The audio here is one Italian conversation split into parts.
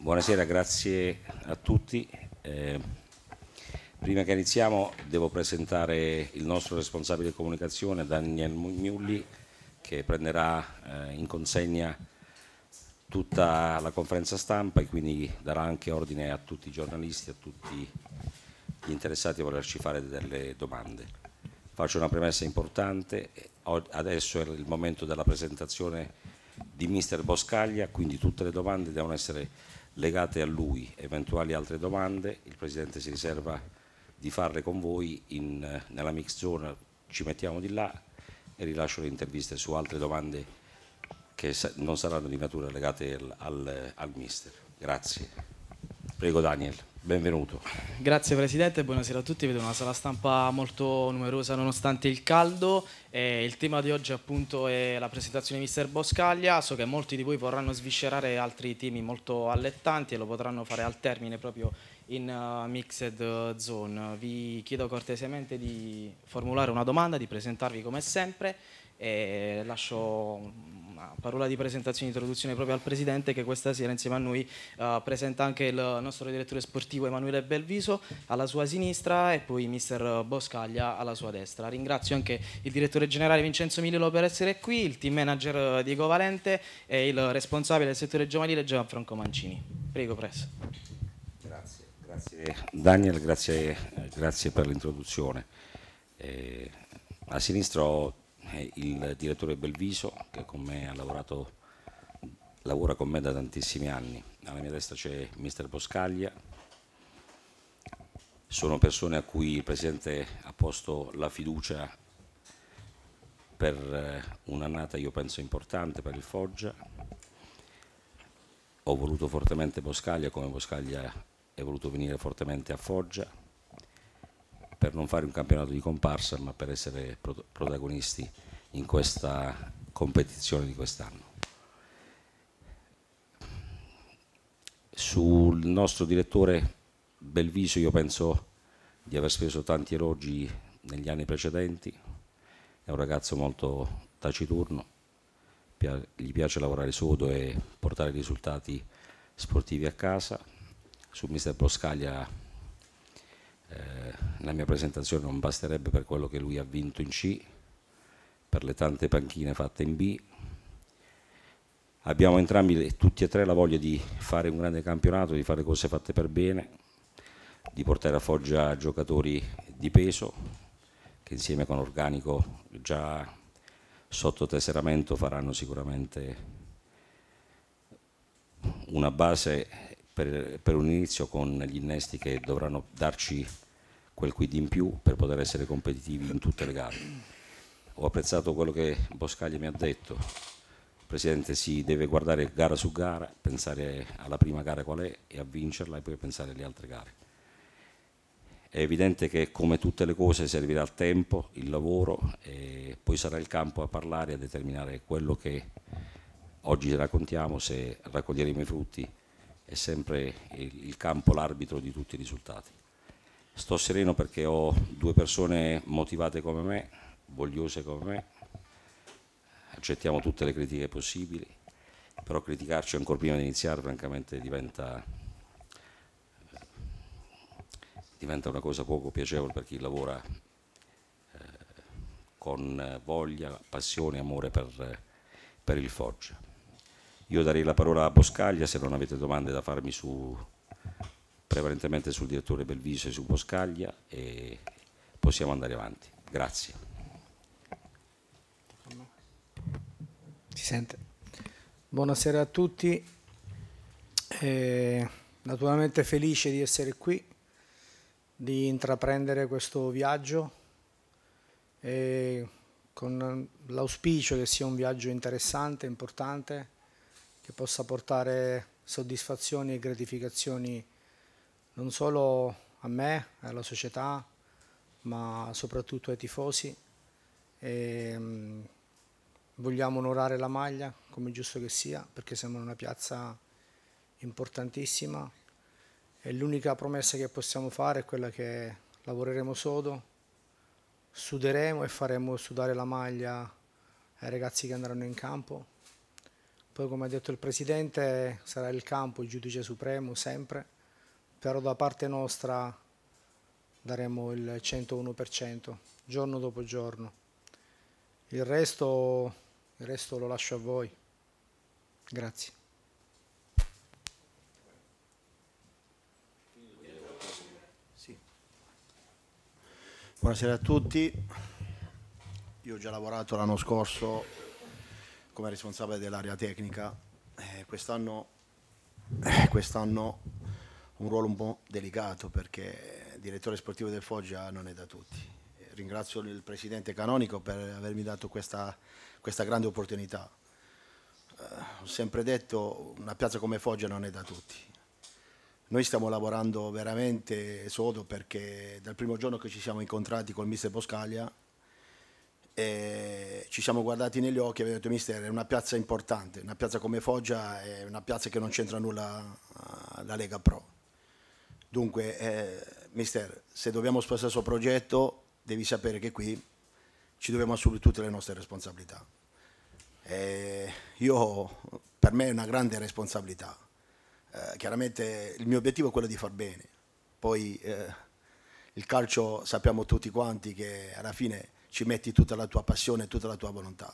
Buonasera, grazie a tutti. Eh, prima che iniziamo devo presentare il nostro responsabile di comunicazione, Daniel Mugnulli, che prenderà eh, in consegna tutta la conferenza stampa e quindi darà anche ordine a tutti i giornalisti, a tutti gli interessati a volerci fare delle domande. Faccio una premessa importante, adesso è il momento della presentazione di mister Boscaglia, quindi tutte le domande devono essere legate a lui, eventuali altre domande, il Presidente si riserva di farle con voi in, nella mix zone, ci mettiamo di là e rilascio le interviste su altre domande che non saranno di natura legate al, al, al mister. Grazie. Prego Daniel. Benvenuto. Grazie Presidente, buonasera a tutti. Vedo una sala stampa molto numerosa nonostante il caldo. Eh, il tema di oggi appunto è la presentazione di Mister Boscaglia. So che molti di voi vorranno sviscerare altri temi molto allettanti e lo potranno fare al termine proprio in uh, Mixed Zone. Vi chiedo cortesemente di formulare una domanda, di presentarvi come sempre e lascio insomma, parola di presentazione e introduzione proprio al Presidente che questa sera insieme a noi uh, presenta anche il nostro direttore sportivo Emanuele Belviso alla sua sinistra e poi mister Boscaglia alla sua destra. Ringrazio anche il direttore generale Vincenzo Mililo per essere qui, il team manager Diego Valente e il responsabile del settore giovanile Gianfranco Mancini. Prego, Press. Grazie, grazie Daniel, grazie, eh, grazie per l'introduzione. Eh, a sinistra ho il direttore Belviso che con me ha lavorato, lavora con me da tantissimi anni. Alla mia destra c'è mister Boscaglia. Sono persone a cui il Presidente ha posto la fiducia per eh, un'annata, io penso, importante per il Foggia. Ho voluto fortemente Boscaglia come Boscaglia è voluto venire fortemente a Foggia per non fare un campionato di comparsa, ma per essere protagonisti in questa competizione di quest'anno. Sul nostro direttore Belviso io penso di aver speso tanti elogi negli anni precedenti, è un ragazzo molto taciturno, gli piace lavorare sodo e portare risultati sportivi a casa. Su mister Broscaglia eh, la mia presentazione non basterebbe per quello che lui ha vinto in C, per le tante panchine fatte in B. Abbiamo entrambi, tutti e tre, la voglia di fare un grande campionato, di fare cose fatte per bene, di portare a Foggia giocatori di peso, che insieme con Organico già sotto tesseramento faranno sicuramente una base per, per, un inizio con gli innesti che dovranno darci quel quid in più per poter essere competitivi in tutte le gare. Ho apprezzato quello che Boscaglia mi ha detto, Presidente si deve guardare gara su gara, pensare alla prima gara qual è e a vincerla e poi pensare alle altre gare. È evidente che come tutte le cose servirà il tempo, il lavoro e poi sarà il campo a parlare e a determinare quello che oggi raccontiamo, se raccoglieremo i frutti è sempre il campo l'arbitro di tutti i risultati. Sto sereno perché ho due persone motivate come me, vogliose come me, accettiamo tutte le critiche possibili, però criticarci ancora prima di iniziare francamente diventa, diventa una cosa poco piacevole per chi lavora eh, con voglia, passione e amore per, per il Foggia. Io darei la parola a Boscaglia se non avete domande da farmi su, prevalentemente sul direttore Belviso e su Boscaglia e possiamo andare avanti. Grazie. Si sente. Buonasera a tutti, eh, naturalmente felice di essere qui, di intraprendere questo viaggio eh, con l'auspicio che sia un viaggio interessante, importante che possa portare soddisfazioni e gratificazioni non solo a me, alla società, ma soprattutto ai tifosi. E, mh, mm, vogliamo onorare la maglia, come giusto che sia, perché siamo in una piazza importantissima e l'unica promessa che possiamo fare è quella che lavoreremo sodo, suderemo e faremo sudare la maglia ai ragazzi che andranno in campo poi come ha detto il Presidente sarà il campo, il giudice supremo sempre, però da parte nostra daremo il 101%, giorno dopo giorno. Il resto, il resto lo lascio a voi. Grazie. Buonasera a tutti. Io ho già lavorato l'anno scorso come responsabile dell'area tecnica. Eh, quest'anno, eh, quest'anno un ruolo un po' delicato perché il direttore sportivo del Foggia non è da tutti. Eh, ringrazio il presidente Canonico per avermi dato questa, questa grande opportunità. Eh, ho sempre detto una piazza come Foggia non è da tutti. Noi stiamo lavorando veramente sodo perché dal primo giorno che ci siamo incontrati col mister Boscaglia eh, ci siamo guardati negli occhi e abbiamo detto mister è una piazza importante, una piazza come Foggia è una piazza che non c'entra nulla eh, la Lega Pro. Dunque eh, mister se dobbiamo spostare il suo progetto devi sapere che qui ci dobbiamo assumere tutte le nostre responsabilità. Eh, io, per me è una grande responsabilità. Eh, chiaramente il mio obiettivo è quello di far bene, poi eh, il calcio sappiamo tutti quanti che alla fine ci metti tutta la tua passione, tutta la tua volontà.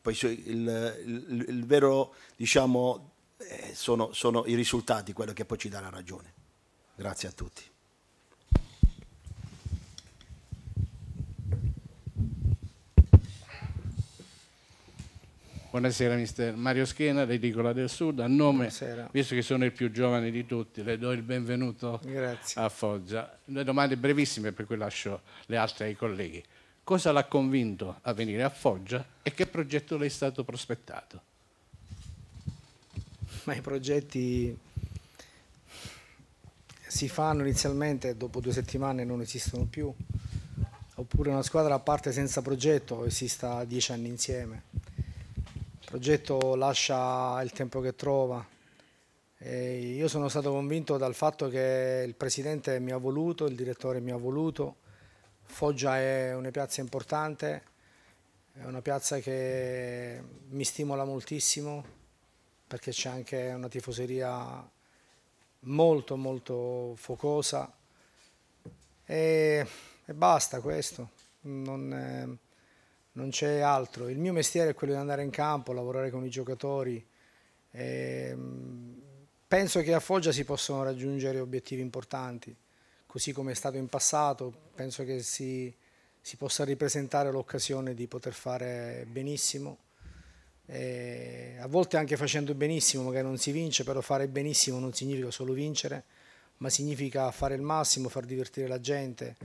Poi il, il, il vero, diciamo, eh, sono, sono i risultati, quello che poi ci dà la ragione. Grazie a tutti. Buonasera mister Mario Schena, Ridicola del Sud, a nome, Buonasera. visto che sono il più giovane di tutti, le do il benvenuto Grazie. a Foggia. Due domande brevissime per cui lascio le altre ai colleghi. Cosa l'ha convinto a venire a Foggia e che progetto le è stato prospettato? Ma i progetti si fanno inizialmente, dopo due settimane non esistono più, oppure una squadra parte senza progetto esista dieci anni insieme. Il progetto lascia il tempo che trova. E io sono stato convinto dal fatto che il presidente mi ha voluto, il direttore mi ha voluto, Foggia è una piazza importante, è una piazza che mi stimola moltissimo perché c'è anche una tifoseria molto molto focosa e, e basta questo, non, c'è altro. Il mio mestiere è quello di andare in campo, lavorare con i giocatori. E, mm, penso che a Foggia si possano raggiungere obiettivi importanti così come è stato in passato, penso che si, si possa ripresentare l'occasione di poter fare benissimo. E a volte anche facendo benissimo magari non si vince, però fare benissimo non significa solo vincere, ma significa fare il massimo, far divertire la gente,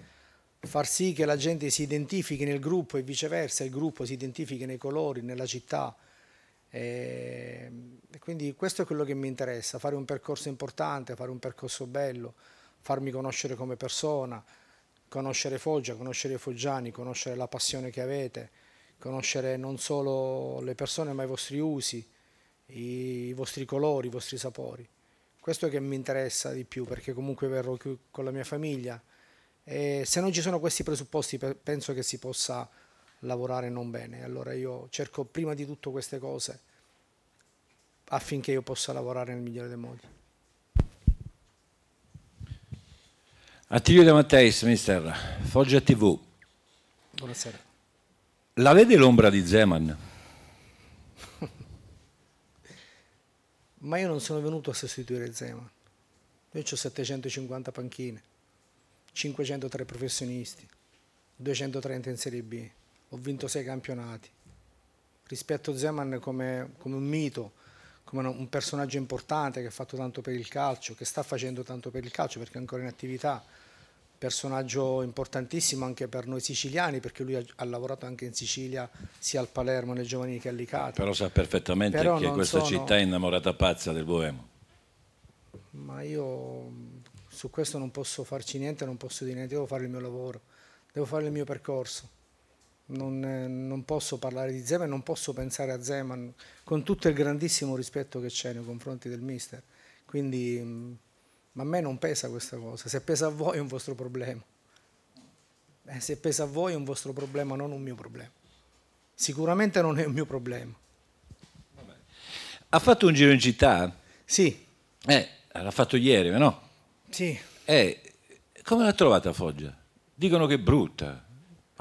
far sì che la gente si identifichi nel gruppo e viceversa, il gruppo si identifichi nei colori, nella città. E quindi questo è quello che mi interessa, fare un percorso importante, fare un percorso bello farmi conoscere come persona, conoscere Foggia, conoscere i foggiani, conoscere la passione che avete, conoscere non solo le persone ma i vostri usi, i vostri colori, i vostri sapori. Questo è che mi interessa di più perché comunque verrò qui con la mia famiglia e se non ci sono questi presupposti penso che si possa lavorare non bene. Allora io cerco prima di tutto queste cose affinché io possa lavorare nel migliore dei modi. Attilio De Matteis, mister, Foggia TV. Buonasera. La vede l'ombra di Zeman? Ma io non sono venuto a sostituire Zeman. Io ho 750 panchine, 503 professionisti, 230 in Serie B, ho vinto 6 campionati. Rispetto Zeman come, come un mito, come un personaggio importante che ha fatto tanto per il calcio, che sta facendo tanto per il calcio perché è ancora in attività, personaggio importantissimo anche per noi siciliani perché lui ha, ha lavorato anche in Sicilia sia al Palermo nei Giovanni che Alicata. Però sa perfettamente Però che questa sono... città è innamorata pazza del Boemo. Ma io su questo non posso farci niente, non posso dire niente, devo fare il mio lavoro, devo fare il mio percorso non, eh, non, posso parlare di Zeman, non posso pensare a Zeman con tutto il grandissimo rispetto che c'è nei confronti del mister. Quindi mm, ma a me non pesa questa cosa, se pesa a voi è un vostro problema. Eh, se pesa a voi è un vostro problema, non un mio problema. Sicuramente non è un mio problema. Ha fatto un giro in città? Sì. Eh, l'ha fatto ieri, ma no? Sì. Eh, come l'ha trovata Foggia? Dicono che è brutta.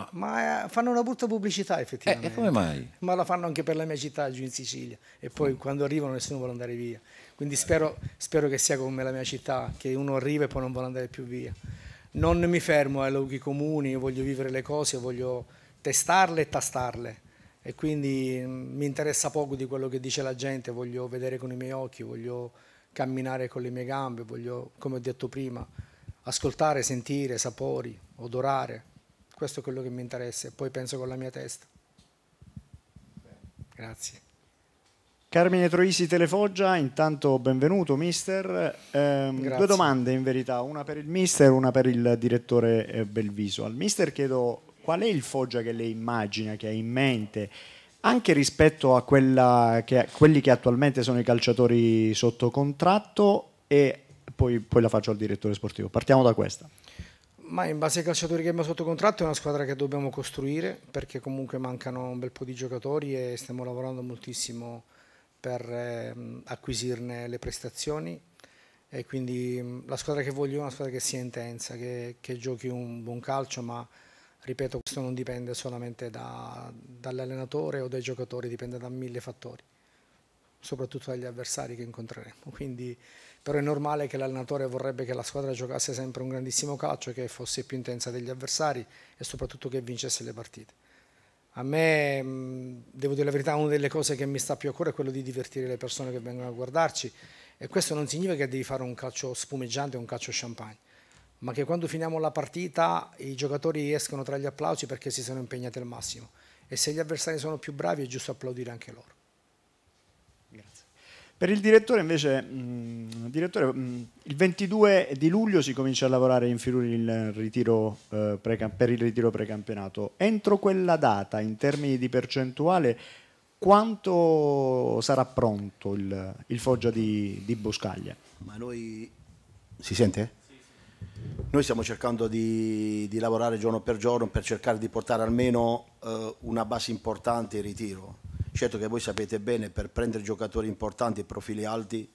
Ah. Ma eh, fanno una brutta pubblicità effettivamente. Eh, e come mai? Ma la fanno anche per la mia città giù in Sicilia e poi mm. quando arrivano nessuno vuole andare via. Quindi spero, spero, che sia come la mia città, che uno arriva e poi non vuole andare più via. Non mi fermo ai luoghi comuni, io voglio vivere le cose, voglio testarle e tastarle e quindi mm, mi interessa poco di quello che dice la gente, voglio vedere con i miei occhi, voglio camminare con le mie gambe, voglio, come ho detto prima, ascoltare, sentire, sapori, odorare. Questo è quello che mi interessa e poi penso con la mia testa. Grazie. Carmine Troisi Telefoggia, intanto benvenuto mister. Eh, due domande in verità, una per il mister e una per il direttore eh, Belviso. Al mister chiedo qual è il Foggia che lei immagina, che ha in mente, anche rispetto a, che, quelli che attualmente sono i calciatori sotto contratto e poi, poi la faccio al direttore sportivo. Partiamo da questa. Ma in base ai calciatori che abbiamo sotto contratto è una squadra che dobbiamo costruire perché comunque mancano un bel po' di giocatori e stiamo lavorando moltissimo per ehm, acquisirne le prestazioni e quindi mm, la squadra che voglio è una squadra che sia intensa, che, che giochi un buon calcio, ma ripeto questo non dipende solamente da, dall'allenatore o dai giocatori, dipende da mille fattori, soprattutto dagli avversari che incontreremo. Quindi, però è normale che l'allenatore vorrebbe che la squadra giocasse sempre un grandissimo calcio, che fosse più intensa degli avversari e soprattutto che vincesse le partite. A me, mm, devo dire la verità, una delle cose che mi sta più a cuore è quello di divertire le persone che vengono a guardarci e questo non significa che devi fare un calcio spumeggiante o un calcio champagne, ma che quando finiamo la partita i giocatori escono tra gli applausi perché si sono impegnati al massimo e se gli avversari sono più bravi è giusto applaudire anche loro. Per il direttore invece, mh, mm, direttore, mh, mm, il 22 di luglio si comincia a lavorare in Friuli il ritiro, eh, per il ritiro precampionato. Entro quella data, in termini di percentuale, quanto sarà pronto il, il Foggia di, di, Boscaglia? Ma noi... Si sente? Noi stiamo cercando di, di lavorare giorno per giorno per cercare di portare almeno eh, una base importante in ritiro Certo che voi sapete bene, per prendere giocatori importanti e profili alti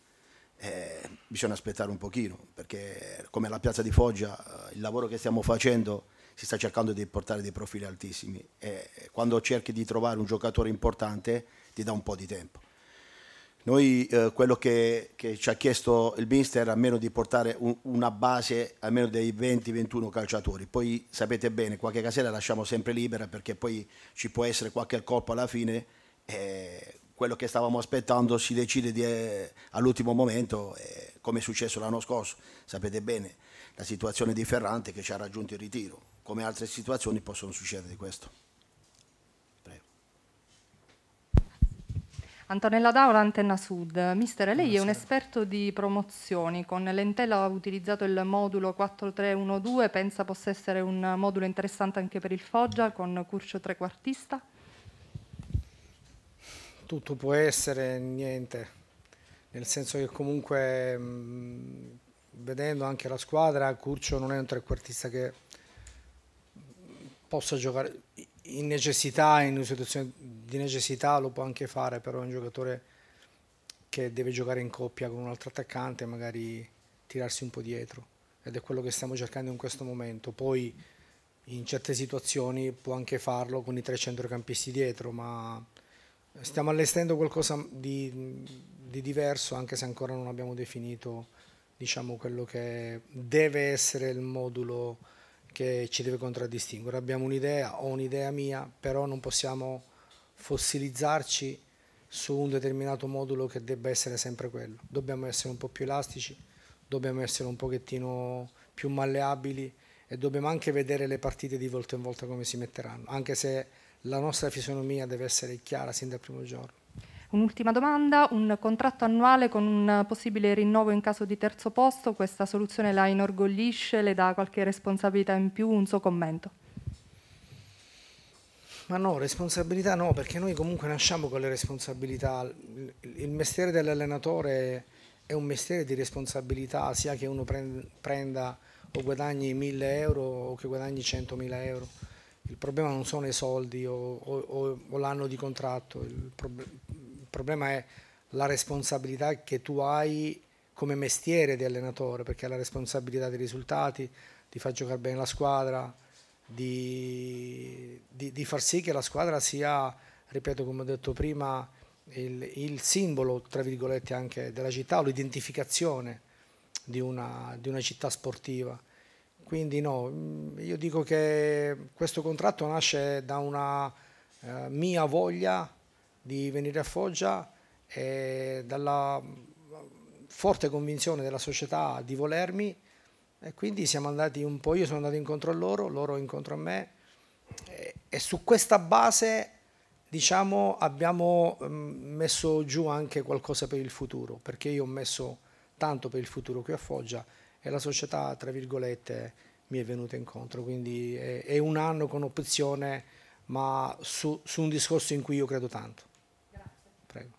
eh, bisogna aspettare un pochino, perché come la piazza di Foggia eh, il lavoro che stiamo facendo si sta cercando di portare dei profili altissimi e quando cerchi di trovare un giocatore importante ti dà un po' di tempo. Noi eh, quello che, che, ci ha chiesto il mister almeno di portare un, una base almeno dei 20-21 calciatori, poi sapete bene qualche casella la lasciamo sempre libera perché poi ci può essere qualche colpo alla fine eh, quello che stavamo aspettando si decide di, eh, all'ultimo momento, eh, come è successo l'anno scorso. Sapete bene la situazione di Ferrante che ci ha raggiunto il ritiro, come altre situazioni possono succedere di questo. Prego. Antonella Daura, Antenna Sud. Mister, lei Buonasera. è un esperto di promozioni. Con l'Entella ha utilizzato il modulo 4312, pensa possa essere un modulo interessante anche per il Foggia con Curcio trequartista? tutto può essere niente, nel senso che comunque mh, vedendo anche la squadra, Curcio non è un trequartista che possa giocare in necessità, in una situazione di necessità lo può anche fare, però è un giocatore che deve giocare in coppia con un altro attaccante e magari tirarsi un po' dietro ed è quello che stiamo cercando in questo momento. Poi in certe situazioni può anche farlo con i tre centrocampisti dietro, ma stiamo allestendo qualcosa di, di, diverso, anche se ancora non abbiamo definito diciamo, quello che deve essere il modulo che ci deve contraddistinguere. Abbiamo un'idea, ho un'idea mia, però non possiamo fossilizzarci su un determinato modulo che debba essere sempre quello. Dobbiamo essere un po' più elastici, dobbiamo essere un pochettino più malleabili e dobbiamo anche vedere le partite di volta in volta come si metteranno, anche se la nostra fisionomia deve essere chiara sin dal primo giorno. Un'ultima domanda, un contratto annuale con un possibile rinnovo in caso di terzo posto, questa soluzione la inorgoglisce, le dà qualche responsabilità in più, un suo commento? Ma no, responsabilità no, perché noi comunque nasciamo con le responsabilità. Il mestiere dell'allenatore è un mestiere di responsabilità, sia che uno prenda o guadagni 1000 euro o che guadagni 100.000 euro il problema non sono i soldi o, o, o l'anno di contratto, il, prob il, problema è la responsabilità che tu hai come mestiere di allenatore, perché hai la responsabilità dei risultati, di far giocare bene la squadra, di, di, di far sì che la squadra sia, ripeto come ho detto prima, il, il simbolo, tra virgolette, anche della città o l'identificazione di di una città sportiva. Quindi no, mm, io dico che questo contratto nasce da una eh, mia voglia di venire a Foggia e dalla mm, forte convinzione della società di volermi e quindi siamo andati un po', io sono andato incontro a loro, loro incontro a me e, e su questa base diciamo abbiamo mm, messo giù anche qualcosa per il futuro perché io ho messo tanto per il futuro qui a Foggia e la società, tra virgolette, mi è venuta incontro. Quindi è, è un anno con opzione, ma su, su, un discorso in cui io credo tanto. Prego.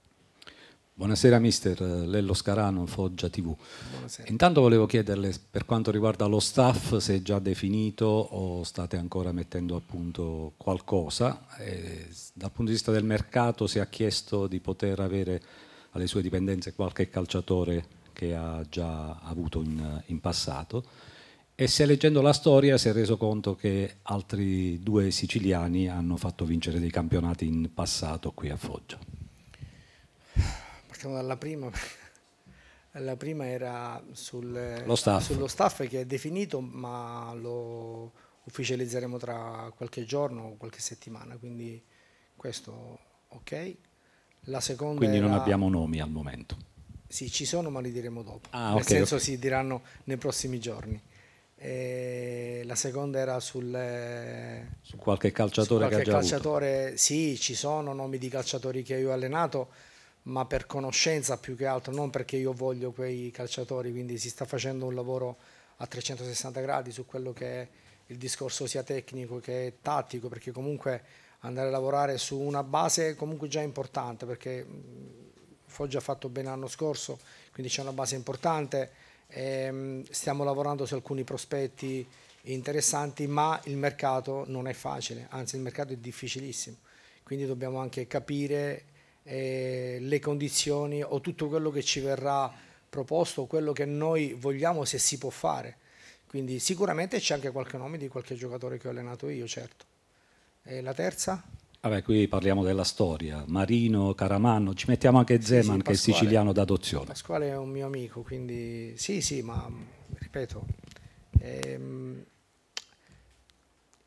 Buonasera mister eh, Lello Scarano, Foggia TV. Buonasera. Intanto volevo chiederle per quanto riguarda lo staff se è già definito o state ancora mettendo a punto qualcosa. E, dal punto di vista del mercato si è chiesto di poter avere alle sue dipendenze qualche calciatore che ha già avuto in, in passato e se leggendo la storia si è reso conto che altri due siciliani hanno fatto vincere dei campionati in passato qui a Foggia. Partiamo dalla prima. La prima era sul, staff. sullo staff che è definito ma lo ufficializzeremo tra qualche giorno o qualche settimana, quindi questo ok. La seconda quindi non abbiamo nomi al momento. Sì, ci sono, ma li diremo dopo. Ah, Nel okay, senso okay. si diranno nei prossimi giorni. E la seconda era sul, eh, su qualche calciatore su qualche che ha già calciatore, avuto. Sì, ci sono nomi di calciatori che io ho allenato, ma per conoscenza più che altro, non perché io voglio quei calciatori, quindi si sta facendo un lavoro a 360 gradi su quello che è il discorso sia tecnico che tattico, perché comunque andare a lavorare su una base comunque già importante, perché Foggia ha fatto bene l'anno scorso, quindi c'è una base importante, ehm, stiamo lavorando su alcuni prospetti interessanti, ma il mercato non è facile, anzi il mercato è difficilissimo, quindi dobbiamo anche capire eh, le condizioni o tutto quello che ci verrà proposto, quello che noi vogliamo se si può fare. Quindi sicuramente c'è anche qualche nome di qualche giocatore che ho allenato io, certo. E eh, la terza? Vabbè, qui parliamo della storia, Marino, Caramanno, ci mettiamo anche Zeman sì, sì, che è siciliano d'adozione. Pasquale è un mio amico, quindi sì, sì, ma ripeto, ehm,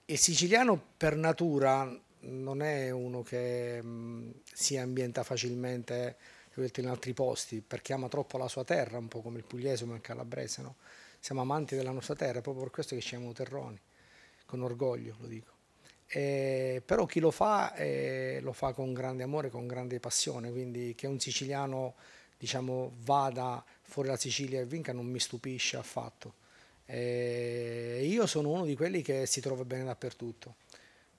il siciliano per natura non è uno che mh, mm, si ambienta facilmente in altri posti perché ama troppo la sua terra, un po' come il pugliese, come il calabrese, no? Siamo amanti della nostra terra, proprio per questo che ci siamo terroni, con orgoglio lo dico. Eh, però chi lo fa eh, lo fa con grande amore, con grande passione, quindi che un siciliano diciamo, vada fuori dalla Sicilia e vinca non mi stupisce affatto. Eh, io sono uno di quelli che si trova bene dappertutto,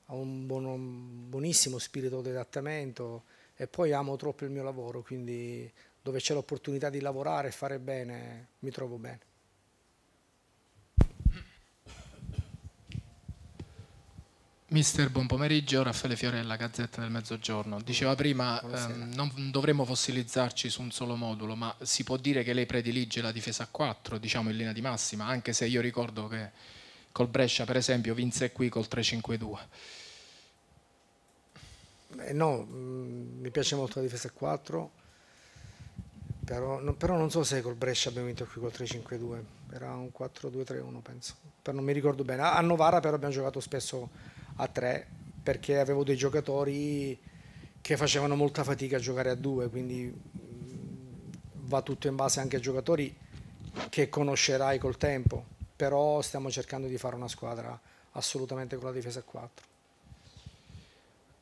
ho un, buon, un buonissimo spirito di adattamento e poi amo troppo il mio lavoro, quindi dove c'è l'opportunità di lavorare e fare bene mi trovo bene. Mister, buon pomeriggio. Raffaele Fiorella, Gazzetta del Mezzogiorno. Diceva prima ehm, non dovremmo fossilizzarci su un solo modulo, ma si può dire che lei predilige la difesa a 4, diciamo in linea di massima, anche se io ricordo che col Brescia, per esempio, vinse qui col 3-5-2. Eh no, mm, mi piace molto la difesa a 4, però, no, però non so se col Brescia abbiamo vinto qui col 3-5-2, era un 4-2-3-1 penso, però non mi ricordo bene. A Novara però abbiamo giocato spesso a tre perché avevo dei giocatori che facevano molta fatica a giocare a due, quindi mm, va tutto in base anche a giocatori che conoscerai col tempo, però stiamo cercando di fare una squadra assolutamente con la difesa a quattro.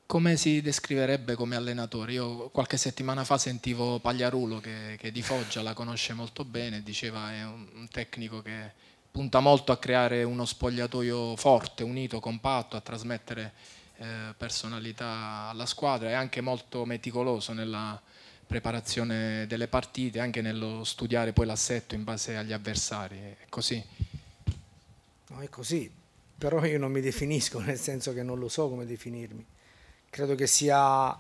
Come si descriverebbe come allenatore? Io qualche settimana fa sentivo Pagliarulo che, che di Foggia la conosce molto bene, diceva è un, un tecnico che punta molto a creare uno spogliatoio forte, unito, compatto, a trasmettere eh, personalità alla squadra, è anche molto meticoloso nella preparazione delle partite, anche nello studiare poi l'assetto in base agli avversari, è così. No, è così, però io non mi definisco, nel senso che non lo so come definirmi. Credo che sia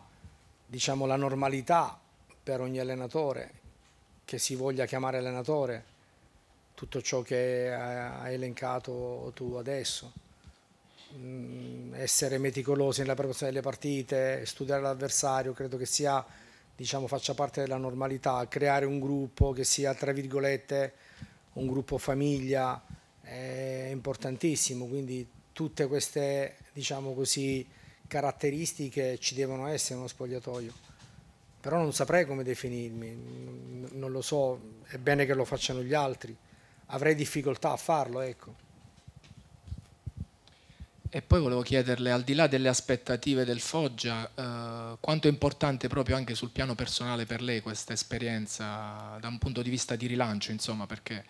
diciamo, la normalità per ogni allenatore che si voglia chiamare allenatore tutto ciò che hai elencato tu adesso. Mm, essere meticolosi nella preparazione delle partite, studiare l'avversario, credo che sia, diciamo, faccia parte della normalità. Creare un gruppo che sia, tra virgolette, un gruppo famiglia è importantissimo, quindi tutte queste, diciamo così, caratteristiche ci devono essere in uno spogliatoio. Però non saprei come definirmi, non lo so, è bene che lo facciano gli altri avrei difficoltà a farlo. Ecco. E poi volevo chiederle, al di là delle aspettative del Foggia, eh, quanto è importante proprio anche sul piano personale per lei questa esperienza da un punto di vista di rilancio, insomma, perché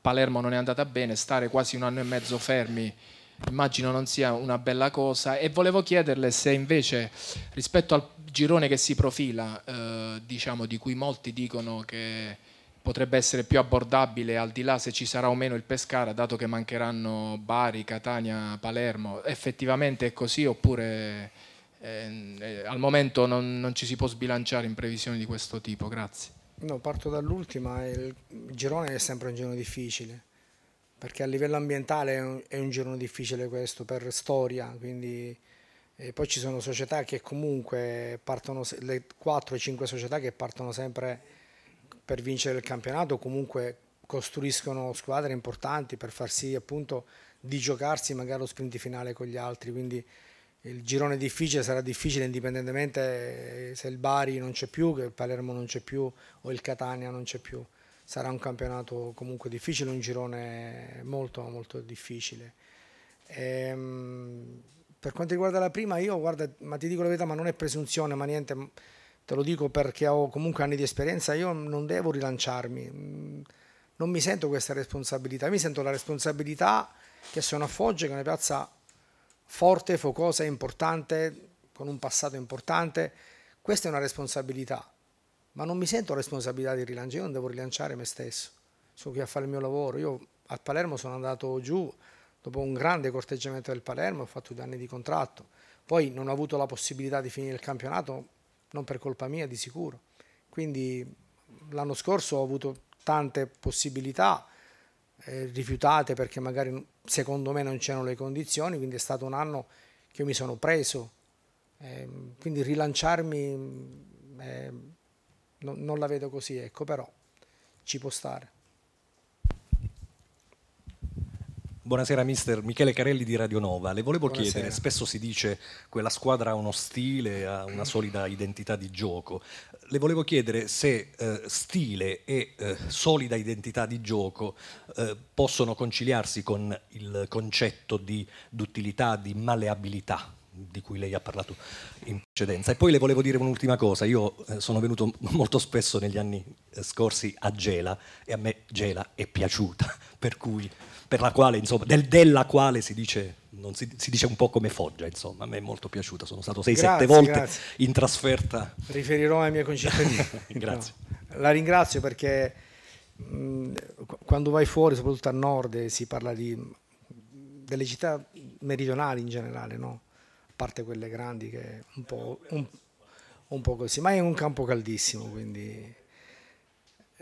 Palermo non è andata bene, stare quasi un anno e mezzo fermi immagino non sia una bella cosa e volevo chiederle se invece rispetto al girone che si profila, eh, diciamo, di cui molti dicono che potrebbe essere più abbordabile al di là se ci sarà o meno il Pescara, dato che mancheranno Bari, Catania, Palermo. Effettivamente è così oppure eh, eh, al momento non, non, ci si può sbilanciare in previsioni di questo tipo? Grazie. No, parto dall'ultima, il girone è sempre un girone difficile, perché a livello ambientale è un, è un girone difficile questo, per storia, quindi... E eh, poi ci sono società che comunque partono, le 4-5 società che partono sempre per vincere il campionato, comunque costruiscono squadre importanti per far sì appunto di giocarsi magari lo sprint finale con gli altri, quindi il girone difficile sarà difficile indipendentemente eh, se il Bari non c'è più, che il Palermo non c'è più o il Catania non c'è più. Sarà un campionato comunque difficile, un girone molto molto difficile. Ehm, per quanto riguarda la prima, io guarda, ma ti dico la verità, ma non è presunzione, ma niente, te lo dico perché ho comunque anni di esperienza, io non devo rilanciarmi, mm, non mi sento questa responsabilità, mi sento la responsabilità che sono a Foggia, che è una piazza forte, focosa, importante, con un passato importante, questa è una responsabilità, ma non mi sento responsabilità di rilanciare, io non devo rilanciare me stesso, sono qui a fare il mio lavoro, io a Palermo sono andato giù dopo un grande corteggiamento del Palermo, ho fatto due anni di contratto, poi non ho avuto la possibilità di finire il campionato, non per colpa mia di sicuro. Quindi l'anno scorso ho avuto tante possibilità eh, rifiutate perché magari secondo me non c'erano le condizioni, quindi è stato un anno che io mi sono preso. Eh, quindi rilanciarmi eh, non, non la vedo così, ecco, però ci può stare. Buonasera mister Michele Carelli di Radio Nova. Le volevo Buonasera. chiedere, spesso si dice che la squadra ha uno stile, ha una solida identità di gioco. Le volevo chiedere se eh, stile e eh, solida identità di gioco eh, possono conciliarsi con il concetto di duttilità, di maleabilità di cui lei ha parlato in precedenza. E poi le volevo dire un'ultima cosa, io eh, sono venuto molto spesso negli anni eh, scorsi a Gela e a me Gela è piaciuta, per cui, per la quale, insomma, del, della quale si dice, si, si dice, un po' come Foggia, insomma, a me è molto piaciuta, sono stato 6-7 volte grazie. in trasferta. Riferirò ai miei concittadini. grazie. No, la ringrazio perché mh, mm, quando vai fuori, soprattutto a nord, si parla di, delle città meridionali in generale, no? parte quelle grandi che un po', un, un po così, ma è un campo caldissimo, quindi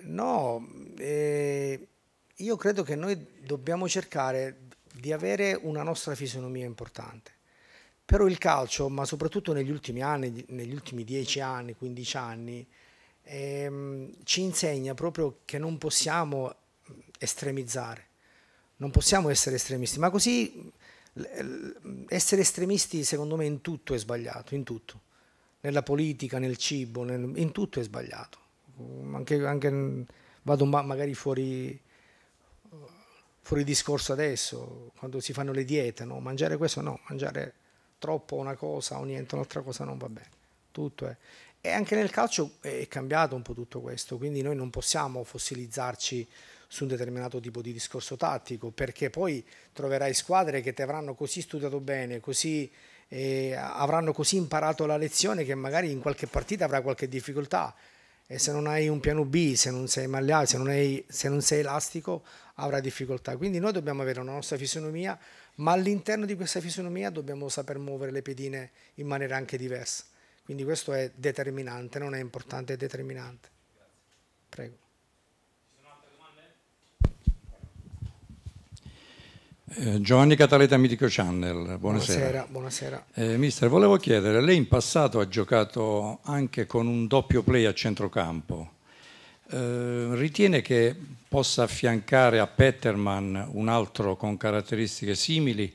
no, eh, io credo che noi dobbiamo cercare di avere una nostra fisionomia importante. Però il calcio, ma soprattutto negli ultimi anni, negli ultimi 10 anni, 15 anni, ehm, ci insegna proprio che non possiamo estremizzare, non possiamo essere estremisti, ma così essere estremisti secondo me in tutto è sbagliato, in tutto, nella politica, nel cibo, nel, in tutto è sbagliato, anche, anche vado magari fuori, fuori discorso adesso, quando si fanno le diete, no? mangiare questo no, mangiare troppo una cosa o niente, un'altra cosa non va bene, tutto è... E anche nel calcio è cambiato un po' tutto questo, quindi noi non possiamo fossilizzarci su un determinato tipo di discorso tattico, perché poi troverai squadre che ti avranno così studiato bene, così, eh, avranno così imparato la lezione che magari in qualche partita avrà qualche difficoltà e se non hai un piano B, se non sei malleato, se non, se non sei elastico, avrà difficoltà. Quindi noi dobbiamo avere una nostra fisionomia, ma all'interno di questa fisionomia dobbiamo saper muovere le pedine in maniera anche diversa. Quindi questo è determinante, non è importante, è determinante. Prego. Eh, Giovanni Cataleta Mitico Channel, buonasera. Buonasera, buonasera. Eh, mister, volevo chiedere, lei in passato ha giocato anche con un doppio play a centrocampo. Eh, ritiene che possa affiancare a Petterman un altro con caratteristiche simili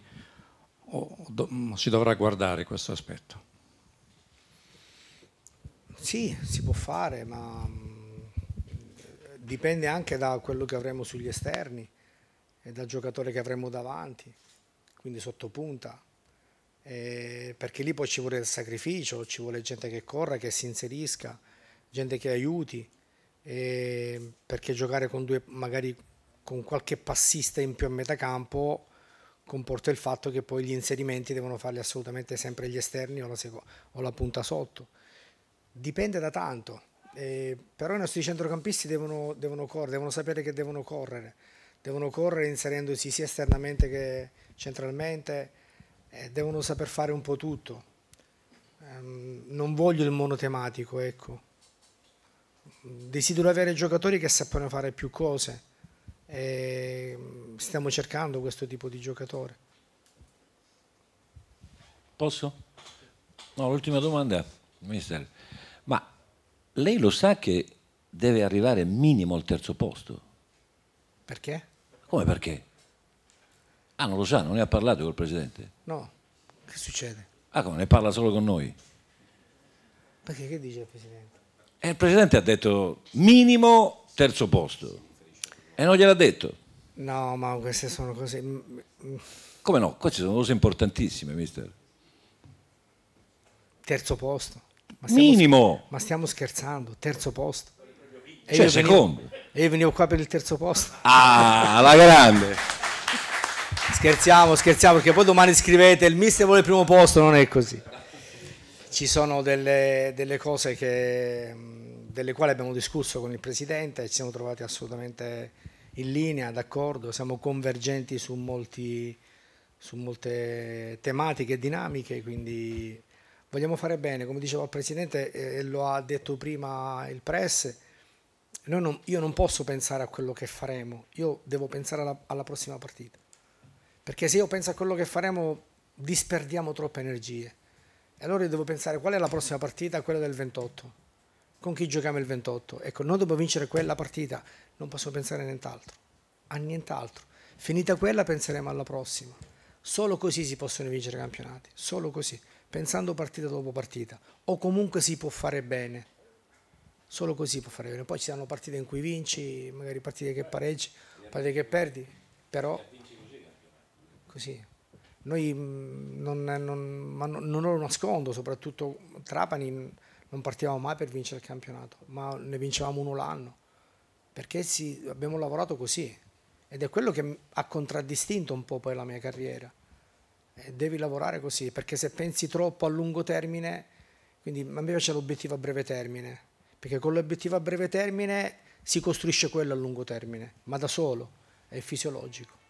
o do mm, si dovrà guardare questo aspetto? Sì, si può fare, ma mm, dipende anche da quello che avremo sugli esterni e dal giocatore che avremo davanti, quindi sotto punta. Eh, perché lì poi ci vuole il sacrificio, ci vuole gente che corra, che si inserisca, gente che aiuti, eh, perché giocare con due, magari con qualche passista in più a metà campo comporta il fatto che poi gli inserimenti devono farli assolutamente sempre gli esterni o la, o la punta sotto. Dipende da tanto, eh, però i nostri centrocampisti devono, devono correre, devono sapere che devono correre devono correre inserendosi sia esternamente che centralmente, eh, devono saper fare un po' tutto. Um, non voglio il monotematico, ecco. Desidero avere giocatori che sappiano fare più cose. E mm, stiamo cercando questo tipo di giocatore. Posso? No, l'ultima domanda, mister. Ma lei lo sa che deve arrivare minimo al terzo posto? Perché? Come perché? Ah, non lo sa, non ne ha parlato col Presidente? No, che succede? Ah, come ne parla solo con noi? Perché che dice il Presidente? E eh, il Presidente ha detto minimo terzo posto e non gliel'ha detto. No, ma queste sono cose... Come no? Queste sono cose importantissime, mister. Terzo posto. Ma minimo! Sch... ma stiamo scherzando, terzo posto. E cioè, io secondo. Venivo, e io venivo qua per il terzo posto. Ah, la grande. Scherziamo, scherziamo, perché poi domani scrivete il mister vuole il primo posto, non è così. Ci sono delle, delle cose che, delle quali abbiamo discusso con il Presidente e ci siamo trovati assolutamente in linea, d'accordo, siamo convergenti su, molti, su molte tematiche e dinamiche, quindi vogliamo fare bene, come diceva il Presidente eh, e lo ha detto prima il Press, non, io non posso pensare a quello che faremo, io devo pensare alla, alla prossima partita. Perché se io penso a quello che faremo disperdiamo troppe energie. E allora io devo pensare qual è la prossima partita, quella del 28. Con chi giochiamo il 28? Ecco, noi dobbiamo vincere quella partita, non posso pensare a nient'altro. A nient'altro. Finita quella penseremo alla prossima. Solo così si possono vincere i campionati, solo così, pensando partita dopo partita. O comunque si può fare bene solo così può fare bene. Poi ci saranno partite in cui vinci, magari partite che pareggi, partite che perdi, però cioè, così. Noi mm, non, non, non lo nascondo, soprattutto Trapani mm, non partivamo mai per vincere il campionato, ma ne vincevamo uno l'anno, perché si, abbiamo lavorato così ed è quello che ha contraddistinto un po' poi la mia carriera. E eh, devi lavorare così, perché se pensi troppo a lungo termine, quindi a me piace l'obiettivo a breve termine, perché con l'obiettivo a breve termine si costruisce quello a lungo termine, ma da solo, è fisiologico.